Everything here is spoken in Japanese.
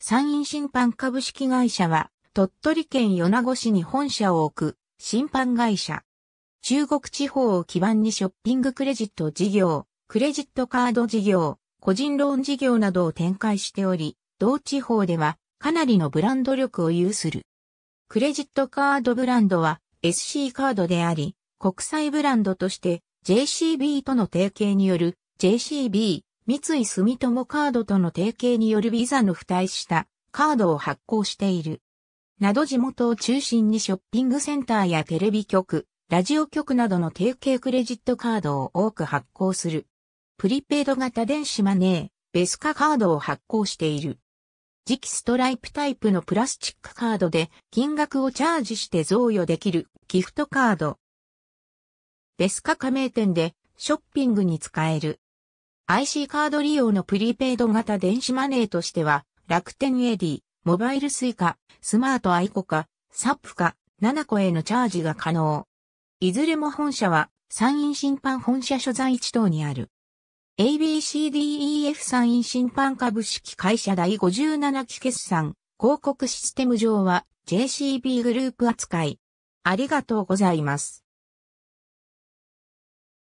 山陰審判株式会社は、鳥取県米子市に本社を置く、審判会社。中国地方を基盤にショッピングクレジット事業、クレジットカード事業、個人ローン事業などを展開しており、同地方ではかなりのブランド力を有する。クレジットカードブランドは SC カードであり、国際ブランドとして JCB との提携による JCB 三井住友カードとの提携によるビザの付帯したカードを発行している。など地元を中心にショッピングセンターやテレビ局、ラジオ局などの提携クレジットカードを多く発行する。プリペイド型電子マネー、ベスカカードを発行している。次期ストライプタイプのプラスチックカードで金額をチャージして贈与できるギフトカード。ベスカ加盟店でショッピングに使える IC カード利用のプリペイド型電子マネーとしては、楽天エディ、モバイルスイカ、スマートアイコカ、サップカ、ナナコへのチャージが可能。いずれも本社は、参院審判本社所在地等にある。ABCDEF 参院審判株式会社第57期決算、広告システム上は JCB グループ扱い。ありがとうございます。